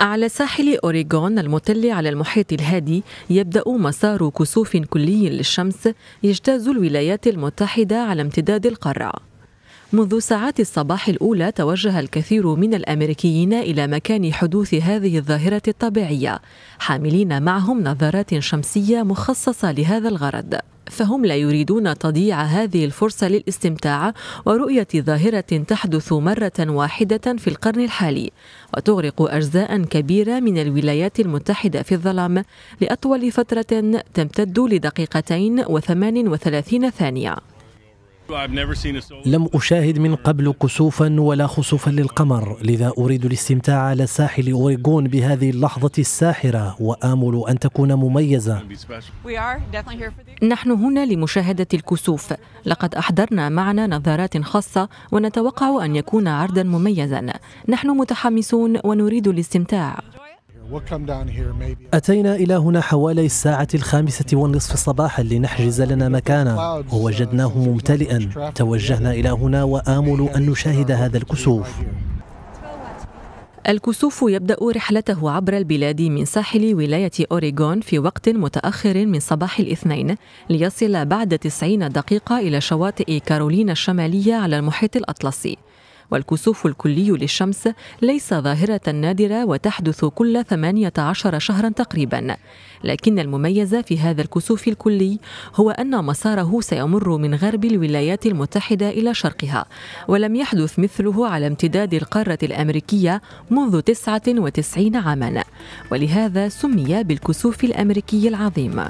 على ساحل أوريغون المطل على المحيط الهادي يبدأ مسار كسوف كلي للشمس يجتاز الولايات المتحدة على امتداد القارة منذ ساعات الصباح الأولى توجه الكثير من الأمريكيين إلى مكان حدوث هذه الظاهرة الطبيعية حاملين معهم نظارات شمسية مخصصة لهذا الغرض فهم لا يريدون تضييع هذه الفرصة للاستمتاع ورؤية ظاهرة تحدث مرة واحدة في القرن الحالي وتغرق أجزاء كبيرة من الولايات المتحدة في الظلام لأطول فترة تمتد لدقيقتين وثمان وثلاثين ثانية لم أشاهد من قبل كسوفا ولا خسوفا للقمر لذا أريد الاستمتاع على ساحل أوريغون بهذه اللحظة الساحرة وآمل أن تكون مميزة نحن هنا لمشاهدة الكسوف لقد أحضرنا معنا نظارات خاصة ونتوقع أن يكون عرضا مميزا نحن متحمسون ونريد الاستمتاع أتينا إلى هنا حوالي الساعة الخامسة والنصف صباحا لنحجز لنا مكانا uh, ووجدناه ممتلئا توجهنا إلى هنا وآمل أن نشاهد هذا الكسوف الكسوف يبدأ رحلته عبر البلاد من ساحل ولاية أوريغون في وقت متأخر من صباح الاثنين ليصل بعد 90 دقيقة إلى شواطئ كارولينا الشمالية على المحيط الأطلسي والكسوف الكلي للشمس ليس ظاهرة نادرة وتحدث كل 18 شهرا تقريبا لكن المميز في هذا الكسوف الكلي هو أن مساره سيمر من غرب الولايات المتحدة إلى شرقها ولم يحدث مثله على امتداد القارة الأمريكية منذ 99 عاما ولهذا سمي بالكسوف الأمريكي العظيم